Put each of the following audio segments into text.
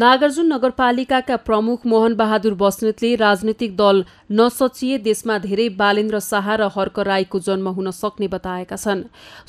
नागार्जुन नगरपालिकाका प्रमुख मोहन बहादुर बस्नेतले राजनैतिक दल नसचिए देशमा धेरै बालेन्द्र शाह र हर्क राईको जन्म हुन सक्ने बताएका छन्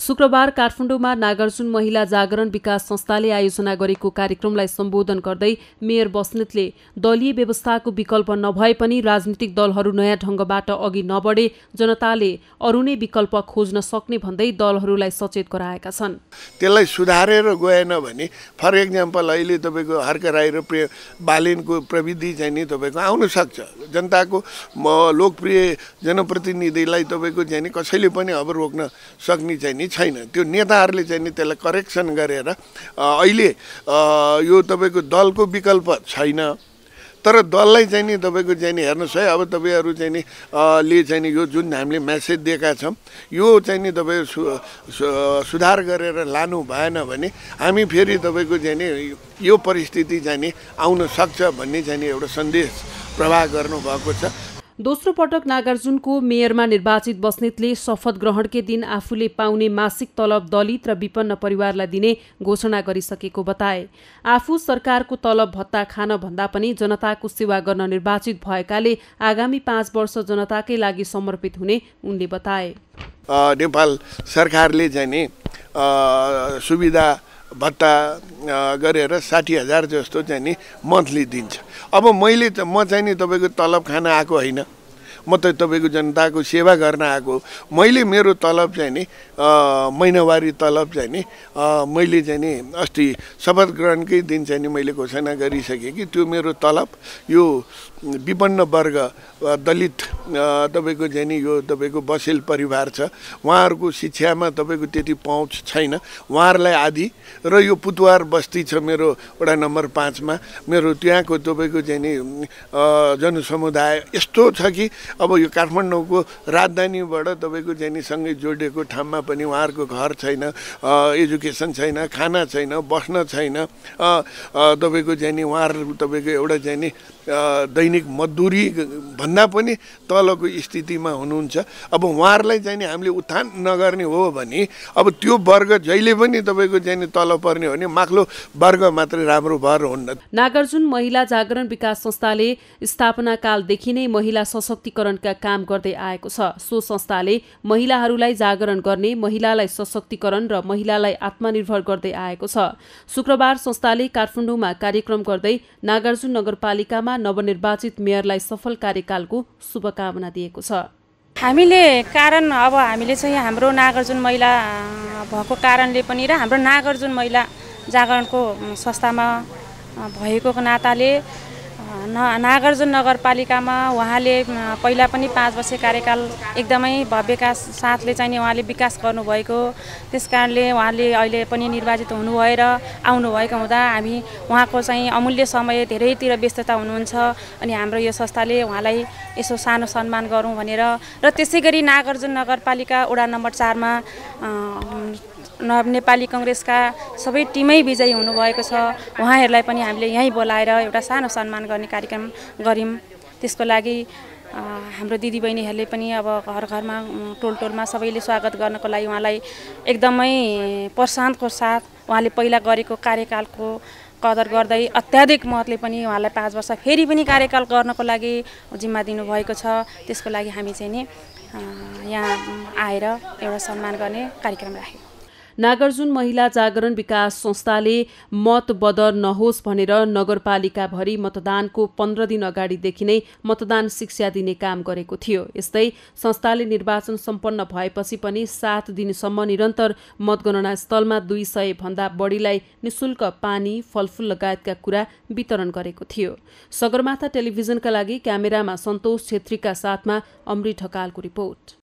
शुक्रबार काठमाडौँमा नागार्जुन महिला जागरण विकास संस्थाले आयोजना गरेको कार्यक्रमलाई सम्बोधन गर्दै मेयर बस्नेतले दलीय व्यवस्थाको विकल्प नभए पनि राजनीतिक दलहरू नयाँ ढङ्गबाट अघि नबढे जनताले अरू नै विकल्प खोज्न सक्ने भन्दै दलहरूलाई सचेत गराएका छन् त्यसलाई सुधारेर गएन भने फर अहिले तपाईँको गराएर प्रे बालिनको प्रविधि चाहिँ नि तपाईँको सक्छ जनताको म लोकप्रिय जनप्रतिनिधिलाई तपाईँको चाहिँ नि कसैले पनि अब रोक्न सक्ने चाहिँ नि छैन त्यो नेताहरूले चाहिँ नि त्यसलाई करेक्सन गरेर अहिले यो तपाईँको दलको विकल्प छैन तर दललाई चाहिँ नि तपाईँको चाहिँ नि हेर्नुहोस् है अब तपाईँहरू चाहिँ नि ले चाहिँ नि यो जुन हामीले म्यासेज दिएका छौँ यो चाहिँ नि तपाईँ सु, सुधार गरेर लानु भएन भने हामी फेरि तपाईँको चाहिँ नि यो परिस्थिति चाहिँ नि आउन सक्छ भन्ने चाहिँ नि एउटा सन्देश प्रवाह गर्नुभएको छ दोस्रो पटक नागार्जुनको मेयरमा निर्वाचित बस्नेतले शपथ ग्रहणकै दिन आफूले पाउने मासिक तलब दलित र विपन्न परिवारलाई दिने घोषणा गरिसकेको बताए आफू सरकारको तलब भत्ता खान भन्दा पनि जनताको सेवा गर्न निर्वाचित भएकाले आगामी पाँच वर्ष जनताकै लागि समर्पित हुने उनले बताए नेपाल सरकारले चाहिँ नि सुविधा भत्ता गरेर साठी हजार जस्तो चाहिँ नि मन्थली दिन्छ अब मैले त म चाहिँ नि तपाईँको तलब खान आएको होइन म त तपाईँको जनताको सेवा गर्न आएको मैले मेरो तलब चाहिँ नि महिनावारी तलब चाहिँ नि मैले चाहिँ नि अस्ति शपथ ग्रहणकै दिन चाहिँ नि मैले घोषणा गरिसकेँ कि त्यो मेरो तलब यो विपन्न वर्ग दलित तपाईँको चाहिँ नि यो तपाईँको बसेल परिवार छ उहाँहरूको शिक्षामा तपाईँको त्यति पहुँच छैन उहाँहरूलाई आदि र यो पुतवार बस्ती छ मेरो वडा नम्बर पाँचमा मेरो त्यहाँको तपाईँको चाहिँ नि जनसमुदाय यस्तो छ कि अब यो काठमाडौँको राजधानीबाट तपाईँको सँगै जोडिएको ठाउँमा पनि उहाँहरूको घर छैन एजुकेसन छैन खाना छैन बस्न छैन तपाईँको जाने उहाँहरू तपाईँको एउटा जाने दैनिक मजदुरी भन्दा पनि तलको स्थितिमा हुनुहुन्छ अब उहाँहरूलाई जाने हामीले उत्थान नगर्ने हो भने अब त्यो वर्ग जहिले पनि तपाईँको जाने तल पर्ने हो भने माक्लो वर्ग मात्रै राम्रो भएर हुन्न नागार्जुन महिला जागरण विकास संस्थाले स्थापना कालदेखि नै महिला सशक्तिकरण जागरणका काम गर्दै आएको छ सो संस्थाले महिलाहरूलाई जागरण गर्ने महिलालाई सशक्तिकरण र महिलालाई आत्मनिर्भर गर्दै आएको छ शुक्रबार संस्थाले काठमाडौँमा कार्यक्रम गर्दै नागार्जुन नगरपालिकामा नवनिर्वाचित मेयरलाई सफल कार्यकालको शुभकामना दिएको छ हामीले कारण अब हामीले चाहिँ हाम्रो नागार्जुन महिला भएको कारणले पनि र हाम्रो नागार्जुन महिला जागरणको संस्थामा भएको नाताले न नागार्जुन नगरपालिकामा उहाँले पहिला पनि पाँच वर्ष कार्यकाल एकदमै भव्यका साथले चाहिँ उहाँले विकास गर्नुभएको त्यस कारणले उहाँले अहिले पनि निर्वाचित हुनुभएर आउनुभएको हुँदा हामी उहाँको चाहिँ अमूल्य समय धेरैतिर व्यस्तता हुनुहुन्छ अनि हाम्रो यो संस्थाले उहाँलाई यसो सानो सम्मान गरौँ भनेर र त्यसै गरी नागार्जुन नगरपालिका वडा नम्बर चारमा नेपाली कङ्ग्रेसका सबै टिमै विजयी हुनुभएको छ उहाँहरूलाई पनि हामीले यहीँ बोलाएर एउटा सानो सम्मान गर्ने गर्ने कार्यक्रम गऱ्यौँ त्यसको लागि हाम्रो दिदीबहिनीहरूले पनि अब घर घरमा टोल टोलमा सबैले स्वागत गर्नको लागि उहाँलाई एकदमै प्रशान्तको साथ उहाँले पहिला गरेको कार्यकालको कदर गर्दै अत्याधिक महतले पनि उहाँलाई पाँच वर्ष फेरि पनि कार्यकाल गर्नको लागि जिम्मा दिनुभएको छ त्यसको लागि हामी चाहिँ नि यहाँ आएर एउटा सम्मान गर्ने कार्यक्रम राख्यौँ नागार्जुन महिला जागरण विकास संस्थाले मत बदर नहोस् भनेर नगरपालिकाभरि मतदानको पन्ध्र दिन अगाडिदेखि नै मतदान शिक्षा दिने काम गरेको थियो यस्तै संस्थाले निर्वाचन सम्पन्न भएपछि पनि सात दिनसम्म निरन्तर मतगणना स्थलमा दुई सय भन्दा बढीलाई निशुल्क पानी फलफुल लगायतका कुरा वितरण गरेको थियो सगरमाथा टेलिभिजनका लागि क्यामेरामा सन्तोष छेत्रीका साथमा अमृत ढकालको रिपोर्ट